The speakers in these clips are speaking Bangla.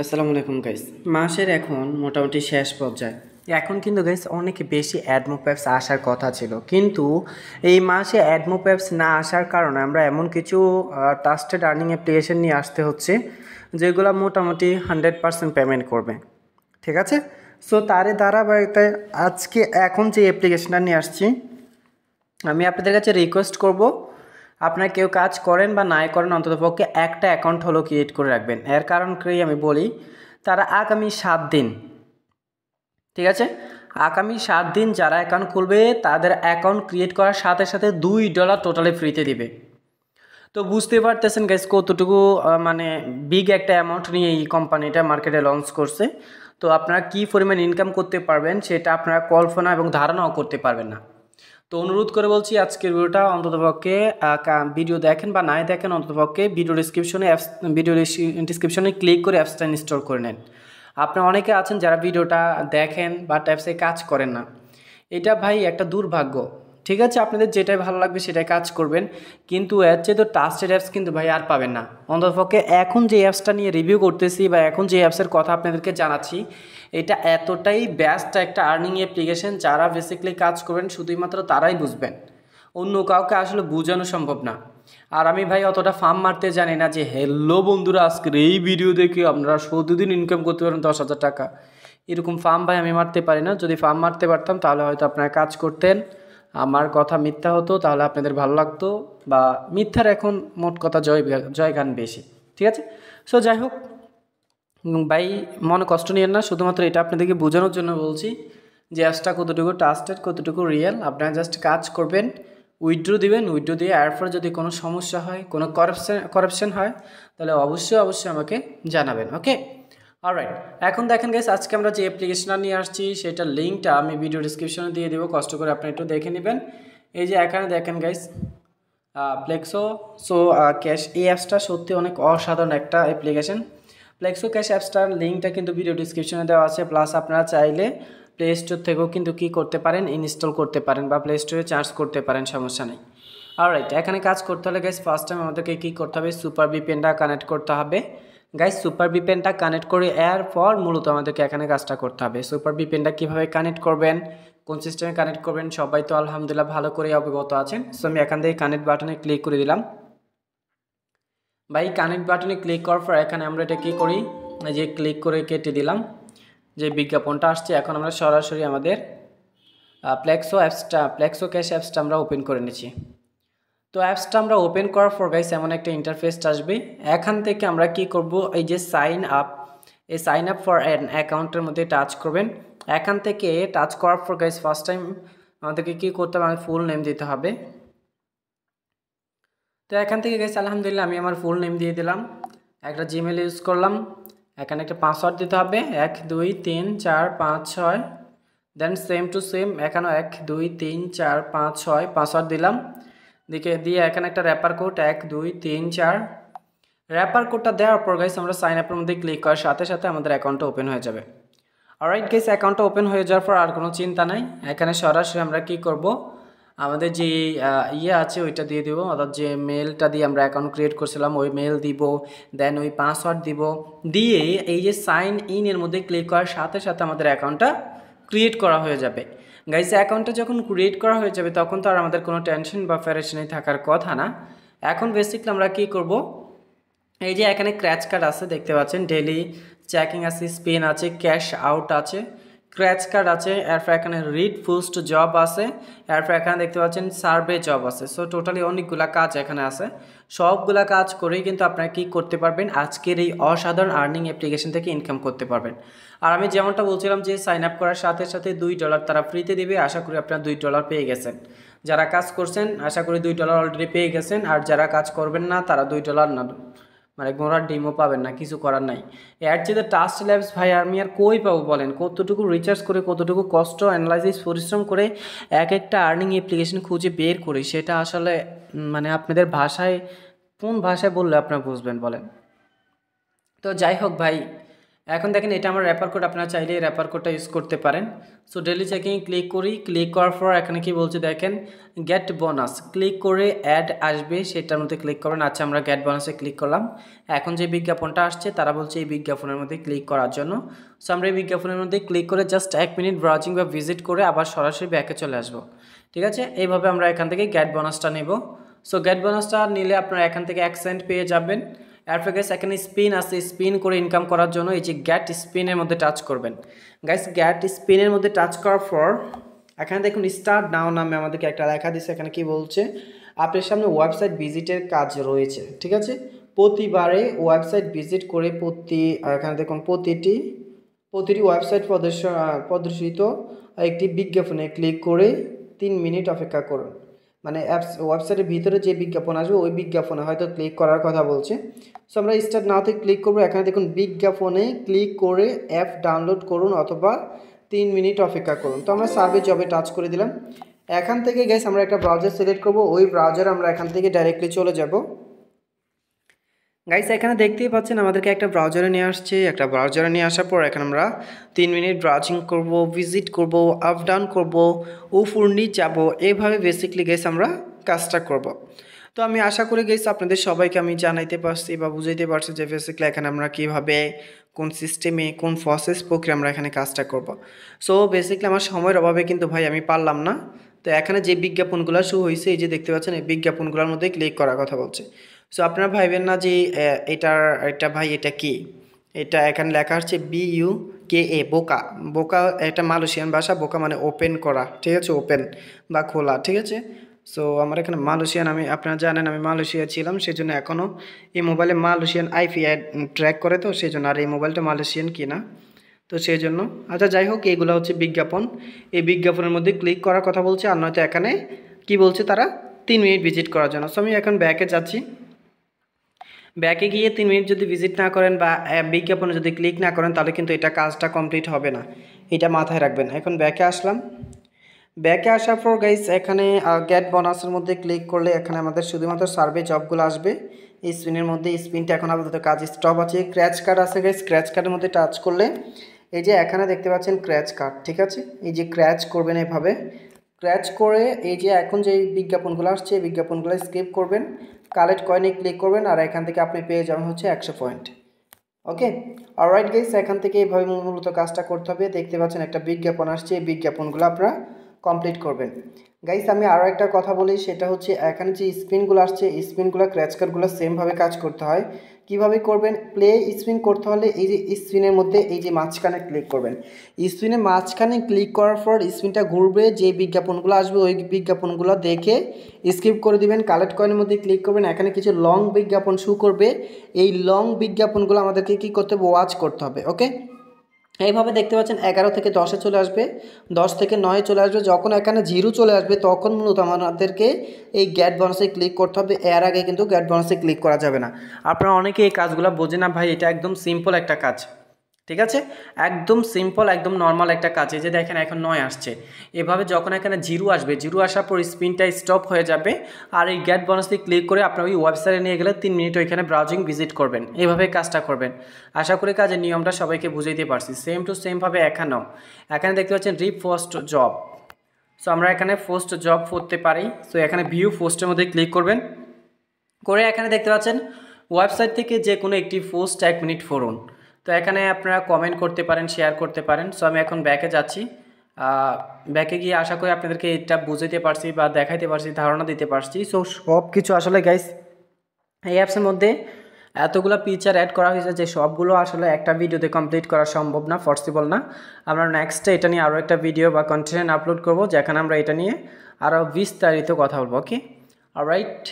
আসসালামু আলাইকুম গাইস মাসের এখন মোটামুটি শেষ পর্যায়ে এখন কিন্তু গাইস অনেক বেশি অ্যাডমোপ্যাপস আসার কথা ছিল কিন্তু এই মাসে অ্যাডমোপ্যাপস না আসার কারণে আমরা এমন কিছু টাস্টেড আর্নিং অ্যাপ্লিকেশন নিয়ে আসতে হচ্ছে যেগুলো মোটামুটি হান্ড্রেড পারসেন্ট পেমেন্ট করবে ঠিক আছে সো তারে ধারাবাহিকতায় আজকে এখন যে অ্যাপ্লিকেশনটা নিয়ে আসছি আমি আপনাদের কাছে রিকোয়েস্ট করবো আপনার কেউ কাজ করেন বা নাই করেন অন্ততপক্ষে একটা অ্যাকাউন্ট হলো ক্রিয়েট করে রাখবেন এর কারণ কী আমি বলি তারা আগামী সাত দিন ঠিক আছে আগামী সাত দিন যারা অ্যাকাউন্ট খুলবে তাদের অ্যাকাউন্ট ক্রিয়েট করার সাথে সাথে দুই ডলার টোটালি ফ্রিতে দিবে তো বুঝতে পারতেছেন গাইজ কতটুকু মানে বিগ একটা অ্যামাউন্ট নিয়ে এই কোম্পানিটা মার্কেটে লঞ্চ করছে তো আপনারা কী পরিমাণ ইনকাম করতে পারবেন সেটা আপনারা কল্পনা এবং ধারণাও করতে পারবেন না তো অনুরোধ করে বলছি আজকের ভিডিওটা অন্ততপক্ষে ভিডিও দেখেন বা নাই দেখেন অন্ততপক্ষে ভিডিও ডিসক্রিপশনে অ্যাপস ভিডিও ডিসক্রিপশনে ক্লিক করে অ্যাপসটা ইনস্টল করে নেন আপনি অনেকে আছেন যারা ভিডিওটা দেখেন বা অ্যাপসে কাজ করেন না এটা ভাই একটা দুর্ভাগ্য ঠিক আছে আপনাদের যেটাই ভালো লাগবে সেটাই কাজ করবেন কিন্তু এর চেয়ে তো টাস্টেড অ্যাপস কিন্তু ভাই আর পাবেন না অন্ততপক্ষে এখন যে অ্যাপসটা নিয়ে রিভিউ করতেছি বা এখন যে অ্যাপসের কথা আপনাদেরকে জানাচ্ছি এটা এতটাই ব্যস্ট একটা আর্নিং অ্যাপ্লিকেশন যারা বেসিক্যালি কাজ করবেন শুধুমাত্র তারাই বুঝবেন অন্য কাউকে আসলে বোঝানো সম্ভব না আর আমি ভাই অতটা ফার্ম মারতে জানি না যে হ্যালো বন্ধুরা আজকের এই ভিডিও দেখে আপনারা সতদিন ইনকাম করতে পারেন দশ হাজার টাকা এরকম ফার্ম ভাই আমি মারতে পারি না যদি ফার্ম মারতে পারতাম তাহলে হয়তো আপনারা কাজ করতেন আমার কথা মিথ্যা হতো তাহলে আপনাদের ভালো লাগতো বা মিথ্যার এখন মোট কথা জয় জয় গান বেশি ঠিক আছে সো যাই হোক ভাই মনে কষ্ট নিয়েন না শুধুমাত্র এটা আপনাদেরকে বোঝানোর জন্য বলছি যে অ্যাসটা কতটুকু টাস্টেড কতটুকু রিয়েল আপনারা জাস্ট কাজ করবেন উইড্রো দিবেন উইড্রো দিয়ে এরপর যদি কোনো সমস্যা হয় কোনো করাপশান করাপশান হয় তাহলে অবশ্যই অবশ্যই আমাকে জানাবেন ওকে অলরাইট এখন দেখেন গেছে আজকে আমরা যে অ্যাপ্লিকেশনটা নিয়ে আসছি সেটার লিঙ্কটা আমি ভিডিও ডিসক্রিপশনে দিয়ে দেবো কষ্ট করে আপনি একটু দেখে নেবেন এই যে এখানে দেখেন গাইস প্লেক্সো সো ক্যাশ এই অ্যাপসটা সত্যি অনেক অসাধারণ একটা অ্যাপ্লিকেশন প্লেক্সো ক্যাশ অ্যাপসটার লিঙ্কটা কিন্তু ভিডিও ডিসক্রিপশনে দেওয়া আছে প্লাস আপনারা চাইলে প্লে স্টোর থেকেও কিন্তু কি করতে পারেন ইনস্টল করতে পারেন বা প্লে স্টোরে চার্জ করতে পারেন সমস্যা নেই রাইট এখানে কাজ করতে হলে গাইস ফার্স্ট টাইম আমাদেরকে কী করতে হবে সুপার ভিপিএনটা কানেক্ট করতে হবে গাইজ সুপার বিপেনটা কানেক্ট করে এর পর মূলত আমাদেরকে এখানে কাজটা করতে হবে সুপার বিপেনটা কীভাবে কানেক্ট করবেন কোন সিস্টেমে কানেক্ট করবেন সবাই তো আলহামদুলিল্লাহ ভালো করে অবগত আছেন সো আমি এখান থেকে কানেক্ট বাটনে ক্লিক করে দিলাম বা কানেক্ট বাটনে ক্লিক করার পর এখানে আমরা এটা কী করি যে ক্লিক করে কেটে দিলাম যে বিজ্ঞাপনটা আসছে এখন আমরা সরাসরি আমাদের প্লেক্সো অ্যাপসটা প্লেক্সো ক্যাশ অ্যাপসটা আমরা ওপেন করে নিচ্ছি তো অ্যাপসটা আমরা ওপেন করার পর গাইস এমন একটা ইন্টারফেস আসবে এখান থেকে আমরা কি করব এই যে সাইন আপ এই সাইন আপ ফর অ্যান অ্যাকাউন্টের মধ্যে টাচ করবেন এখান থেকে টাচ করার পর গাইস ফার্স্ট টাইম আমাদেরকে কি করতে হবে আমাদের ফুল নেম দিতে হবে তো এখান থেকে গেছি আলহামদুলিল্লাহ আমি আমার ফুল নেম দিয়ে দিলাম একটা জিমেল ইউজ করলাম এখানে একটা পাসওয়ার্ড দিতে হবে এক দুই তিন চার পাঁচ ছয় দেন সেম টু সেম এখানেও এক দুই তিন চার পাঁচ ছয় পাসওয়ার্ড দিলাম দিকে দিয়ে এখানে একটা র্যাপার কোড এক দুই তিন চার র্যাপার কোডটা দেওয়ার পর গাইস আমরা সাইন আপের মধ্যে ক্লিক করার সাথে সাথে আমাদের অ্যাকাউন্টটা ওপেন হয়ে যাবে অলরাইট গাইস অ্যাকাউন্টটা ওপেন হয়ে যাওয়ার পর আর কোনো চিন্তা নাই এখানে সরাসরি আমরা কি করব আমাদের যে ইয়ে আছে ওইটা দিয়ে দিব অর্থাৎ যে মেলটা দিয়ে আমরা অ্যাকাউন্ট ক্রিয়েট করছিলাম ওই মেল দিব দেন ওই পাসওয়ার্ড দিব দিয়ে এই যে সাইন ইনের মধ্যে ক্লিক করার সাথে সাথে আমাদের অ্যাকাউন্টটা ক্রিয়েট করা হয়ে যাবে গাইস অ্যাকাউন্টটা যখন ক্রিয়েট করা হয়ে যাবে তখন তো আর আমাদের কোনো টেনশন বা প্যারেশানি থাকার কথা না এখন বেসিক্যালি আমরা কি করব এই যে এখানে ক্র্যাচ কার্ড আছে দেখতে পাচ্ছেন ডেলি চেকিং আছে স্পিন আছে ক্যাশ আউট আছে স্ক্র্যাচ কার্ড আছে এরপর এখানে রিড পোস্ট জব আছে এরপর এখানে দেখতে পাচ্ছেন সার্ভে জব আছে সো টোটালি অনেকগুলা কাজ এখানে আছে সবগুলা কাজ করেই কিন্তু আপনারা কি করতে পারবেন আজকের এই অসাধারণ আর্নিং অ্যাপ্লিকেশন থেকে ইনকাম করতে পারবেন আর আমি যেমনটা বলছিলাম যে সাইন আপ করার সাথে সাথে দুই ডলার তারা ফ্রিতে দেবে আশা করি আপনারা দুই ডলার পেয়ে গেছেন যারা কাজ করছেন আশা করি দুই ডলার অলরেডি পেয়ে গেছেন আর যারা কাজ করবেন না তারা দুই ডলার না মানে গোড়ার ডিমও পাবেন না কিছু করার নাই এর যে টাস্ট ল্যাবস ভাই আমি আর কই পাবো বলেন কতটুকু রিচার্জ করে কতটুকু কষ্ট অ্যানালাইসিস পরিশ্রম করে এক একটা আর্নিং অ্যাপ্লিকেশন খুঁজে বের করি সেটা আসলে মানে আপনাদের ভাষায় কোন ভাষায় বললে আপনারা বুঝবেন বলেন তো যাই হোক ভাই এখন দেখেন এটা আমার র্যাপার কোড আপনারা চাইলে র্যাপার কোডটা ইউজ করতে পারেন সো ডেলি চেকিং ক্লিক করি ক্লিক করার পর এখানে কি বলছে দেখেন গেট বোনাস ক্লিক করে অ্যাড আসবে সেটার মধ্যে ক্লিক করেন আচ্ছা আমরা গেট বোনাসে ক্লিক করলাম এখন যে বিজ্ঞাপনটা আসছে তারা বলছে এই বিজ্ঞাপনের মধ্যে ক্লিক করার জন্য সো আমরা এই বিজ্ঞাপনের মধ্যে ক্লিক করে জাস্ট এক মিনিট ব্রাউজিং বা ভিজিট করে আবার সরাসরি ব্যাকে চলে আসবো ঠিক আছে এইভাবে আমরা এখান থেকে গ্যাট বোনাসটা নেব সো গ্যাট বোনাসটা নিলে আপনারা এখান থেকে এক সেন্ট পেয়ে যাবেন এরপর গ্যাস এখানে স্পিন আছে স্পিন করে ইনকাম করার জন্য এই যে গ্যাট স্পিনের মধ্যে টাচ করবেন গাইস গ্যাট স্পিনের মধ্যে টাচ করার পর এখানে দেখুন স্টার্ট নাও নামে আমাদেরকে একটা লেখা দিচ্ছে এখানে কি বলছে আপনার সামনে ওয়েবসাইট ভিজিটের কাজ রয়েছে ঠিক আছে প্রতিবারে ওয়েবসাইট ভিজিট করে প্রতি এখানে দেখুন প্রতিটি প্রতিটি ওয়েবসাইট প্রদর্শন প্রদর্শিত একটি বিজ্ঞাপনে ক্লিক করে তিন মিনিট অপেক্ষা করুন মানে অ্যাপস ওয়েবসাইটের ভিতরে যে বিজ্ঞাপন আসবে ওই বিজ্ঞাপনে হয়তো ক্লিক করার কথা বলছে সো আমরা স্টার্ট থেকে ক্লিক করবো এখানে দেখুন বিজ্ঞাপনে ক্লিক করে অ্যাপ ডাউনলোড করুন অথবা তিন মিনিট অপেক্ষা করুন তো আমরা সার্ভে জবে টাচ করে দিলাম এখান থেকে গ্যাস আমরা একটা ব্রাউজার সিলেক্ট করব ওই ব্রাউজার আমরা এখান থেকে ডাইরেক্টলি চলে যাব গাইস এখানে দেখতেই পাচ্ছেন আমাদেরকে একটা ব্রাউজারে নিয়ে আসছে একটা ব্রাউজারে নিয়ে আসার পর এখন আমরা তিন মিনিট ব্রাউজিং করব ভিজিট করব আপ ডাউন করব উপর নিচ যাব এভাবে বেসিকলি গেস আমরা কাজটা করব। তো আমি আশা করে গেছি আপনাদের সবাইকে আমি জানাইতে পারছি বা বুঝাইতে পারছি যে বেসিকলি এখানে আমরা কীভাবে কোন সিস্টেমে কোন প্রসেস প্রক্রিয়া আমরা এখানে কাজটা করব। সো বেসিকলি আমার সময়ের অভাবে কিন্তু ভাই আমি পারলাম না তো এখানে যে বিজ্ঞাপনগুলো শু হয়েছে এই যে দেখতে পাচ্ছেন এই বিজ্ঞাপনগুলোর মধ্যে ক্লিক করার কথা বলছে সো আপনারা ভাইবেন না যে এটার একটা ভাই এটা কি এটা এখানে লেখা হচ্ছে বি ইউ কে এ বোকা বোকা এটা মালয়েশিয়ান ভাষা বোকা মানে ওপেন করা ঠিক আছে ওপেন বা খোলা ঠিক আছে সো আমার এখানে মালয়েশিয়ান আমি আপনারা জানেন আমি মালয়েশিয়া ছিলাম সেই জন্য এখনও এই মোবাইলে মালয়েশিয়ান আইপিআই ট্র্যাক করে তো সেই জন্য আর এই মোবাইলটা মালয়েশিয়ান কিনা তো সেই জন্য আচ্ছা যাই হোক এইগুলো হচ্ছে বিজ্ঞাপন এই বিজ্ঞাপনের মধ্যে ক্লিক করার কথা বলছে আর নয়তো এখানে কি বলছে তারা তিন মিনিট ভিজিট করার জন্য সো আমি এখন ব্যাকে যাচ্ছি ব্যাকে গিয়ে তিন মিনিট যদি ভিজিট না করেন বা বিজ্ঞাপনে যদি ক্লিক না করেন তাহলে কিন্তু এটা কাজটা কমপ্লিট হবে না এটা মাথায় রাখবেন এখন ব্যাকে আসলাম ব্যাকে আসার পর গাইস এখানে গ্যাট বোনাসের মধ্যে ক্লিক করলে এখানে আমাদের শুধুমাত্র সার্ভে জবগুলো আসবে এই স্পিনের মধ্যে স্পিনটা এখন আপাতত কাজ স্টপ আছে ক্র্যাচ কার্ড আছে গাইস ক্র্যাচ কার্ডের মধ্যে টাচ করলে এই যে এখানে দেখতে পাচ্ছেন ক্র্যাচ কার্ড ঠিক আছে এই যে ক্র্যাচ করবেন এভাবে ক্র্যাচ করে এই যে এখন যে বিজ্ঞাপনগুলো আসছে এই বিজ্ঞাপনগুলো স্কিপ করবেন কালেক্ট কয়েনে ক্লিক করবেন আর এখান থেকে আপনি পেয়ে যাবেন হচ্ছে একশো পয়েন্ট ওকে আর রাইট গেস এখান থেকে এইভাবে মূলত কাজটা করতে হবে দেখতে পাচ্ছেন একটা বিজ্ঞাপন আসছে এই বিজ্ঞাপনগুলো আপনারা কমপ্লিট করবেন গাইস আমি আরও একটা কথা বলি সেটা হচ্ছে এখানে যে স্পিনগুলো আসছে স্পিনগুলো ক্র্যাচকারগুলো সেমভাবে কাজ করতে হয় কিভাবে করবেন প্লে স্পিন করতে হলে এই যে স্পিনের মধ্যে এই যে মাঝখানে ক্লিক করবেন স্পিনের মাঝখানে ক্লিক করার পর স্পিনটা ঘুরবে যে বিজ্ঞাপনগুলো আসবে ওই বিজ্ঞাপনগুলো দেখে স্কিপ করে দিবেন কালেক্ট কয়েনের মধ্যে ক্লিক করবেন এখানে কিছু লং বিজ্ঞাপন শু করবে এই লং বিজ্ঞাপনগুলো আমাদেরকে কী করতে হবে ওয়াচ করতে হবে ওকে এইভাবে দেখতে পাচ্ছেন এগারো থেকে দশে চলে আসবে দশ থেকে নয়ে চলে আসবে যখন এখানে জিরো চলে আসবে তখন মূলত আমাদেরকে এই গ্যাট বনসে ক্লিক করতে হবে এর আগে কিন্তু গ্যাট বনসে ক্লিক করা যাবে না আপনারা অনেকে এই কাজগুলো বোঝে না ভাই এটা একদম সিম্পল একটা কাজ ঠিক আছে একদম সিম্পল একদম নর্মাল একটা কাজে যে দেখেন এখন নয় আসছে এভাবে যখন এখানে জিরো আসবে জিরো আসার পর স্পিনটা স্টপ হয়ে যাবে আর এই গ্যাট বনাসটি ক্লিক করে আপনার ওই ওয়েবসাইটে নিয়ে গেলে তিন মিনিট ওইখানে ব্রাউজিং ভিজিট করবেন এভাবে কাজটা করবেন আশা করি কাজের নিয়মটা সবাইকে বুঝাইতে পারছি সেম টু সেমভাবে এখানেও এখানে দেখতে পাচ্ছেন ফার্স্ট জব সো আমরা এখানে ফার্স্ট জব করতে পারি সো এখানে ভিউ ফার্স্টের মধ্যে ক্লিক করবেন করে এখানে দেখতে পাচ্ছেন ওয়েবসাইট থেকে যে কোনো একটি পোস্ট এক মিনিট ফোরুন তো এখানে আপনারা কমেন্ট করতে পারেন শেয়ার করতে পারেন সো আমি এখন ব্যাকে যাচ্ছি ব্যাকে গিয়ে আশা করি আপনাদেরকে এটা বুঝাইতে পারছি বা দেখাইতে পারছি ধারণা দিতে পারছি সো সব কিছু আসলে গাইস এই অ্যাপসের মধ্যে এতগুলো পিকচার অ্যাড করা হয়েছে যে সবগুলো আসলে একটা ভিডিওতে কমপ্লিট করা সম্ভব না পসিবল না আমরা নেক্সটে এটা নিয়ে আরও একটা ভিডিও বা কন্টেন্ট আপলোড করব যেখানে আমরা এটা নিয়ে আরও বিস্তারিত কথা বলবো ওকে রাইট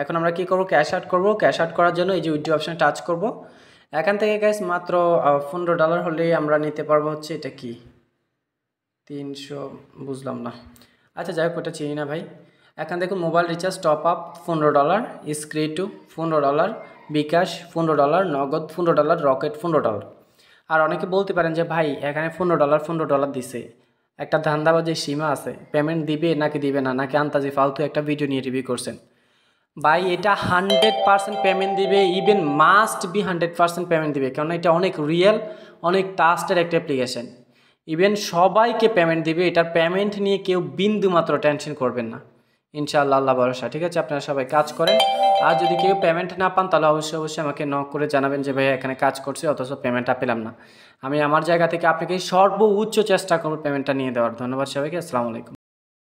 এখন আমরা কি করব ক্যাশ আউট করবো ক্যাশ আউট করার জন্য এই যে উইডিও অপশানে টাচ করবো এখান থেকে গাইস মাত্র পনেরো ডলার হলেই আমরা নিতে পারবো হচ্ছে এটা কি তিনশো বুঝলাম না আচ্ছা যাই হোক ওটা চিনি না ভাই এখান থেকে মোবাইল রিচার্জ টপ আপ পনেরো ডলার স্ক্রিটু পনেরো ডলার বিকাশ পনেরো ডলার নগদ পনেরো ডলার রকেট পনেরো ডলার আর অনেকে বলতে পারেন যে ভাই এখানে পনেরো ডলার পনেরো ডলার দিছে একটা ধান্দাবাজের সীমা আছে পেমেন্ট দিবে নাকি দিবে না নাকি আন্তাজি ফালতু একটা ভিডিও নিয়ে রিভিউ করছেন ভাই এটা হান্ড্রেড পার্সেন্ট পেমেন্ট দিবে even must be hundred percent payment দিবে কেননা এটা অনেক রিয়েল অনেক টাস্টের একটা অ্যাপ্লিকেশান ইভেন সবাইকে পেমেন্ট দিবে এটার পেমেন্ট নিয়ে কেউ বিন্দুমাত্র টেনশন করবেন না ইনশাআল্লাহ আল্লাহ ভরসা ঠিক আছে আপনারা সবাই কাজ করেন আর যদি কেউ পেমেন্ট না পান তাহলে অবশ্যই অবশ্যই আমাকে নক করে জানাবেন যে ভাইয়া এখানে কাজ করছি অথচ পেমেন্টটা পেলাম না আমি আমার জায়গা থেকে আপনাকে সর্বোচ্চ চেষ্টা করব পেমেন্টটা নিয়ে দেওয়ার ধন্যবাদ সবাইকে আসসালামু আলাইকুম